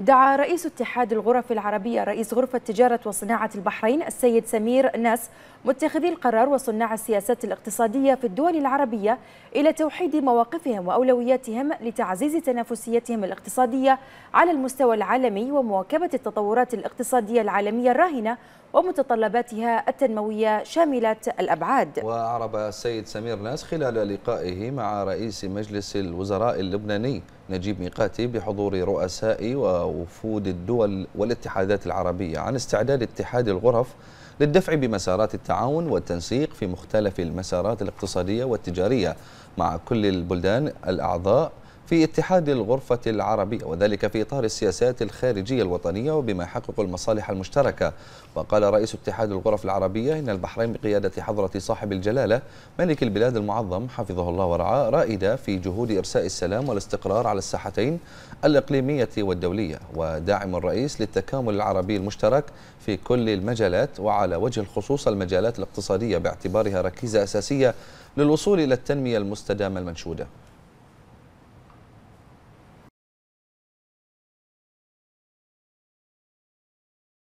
دعا رئيس اتحاد الغرف العربية رئيس غرفة تجارة وصناعة البحرين السيد سمير ناس متخذي القرار وصناع السياسات الاقتصادية في الدول العربية إلى توحيد مواقفهم وأولوياتهم لتعزيز تنافسيتهم الاقتصادية على المستوى العالمي ومواكبة التطورات الاقتصادية العالمية الراهنة ومتطلباتها التنموية شاملة الأبعاد وأعرب السيد سمير ناس خلال لقائه مع رئيس مجلس الوزراء اللبناني نجيب ميقاتي بحضور رؤساء ووفود الدول والاتحادات العربية عن استعداد اتحاد الغرف للدفع بمسارات التعاون والتنسيق في مختلف المسارات الاقتصادية والتجارية مع كل البلدان الأعضاء في اتحاد الغرفة العربية وذلك في إطار السياسات الخارجية الوطنية وبما يحقق المصالح المشتركة وقال رئيس اتحاد الغرف العربية إن البحرين بقيادة حضرة صاحب الجلالة ملك البلاد المعظم حفظه الله ورعاه رائدة في جهود إرساء السلام والاستقرار على الساحتين الإقليمية والدولية وداعم الرئيس للتكامل العربي المشترك في كل المجالات وعلى وجه الخصوص المجالات الاقتصادية باعتبارها ركيزة أساسية للوصول إلى التنمية المستدامة المنشودة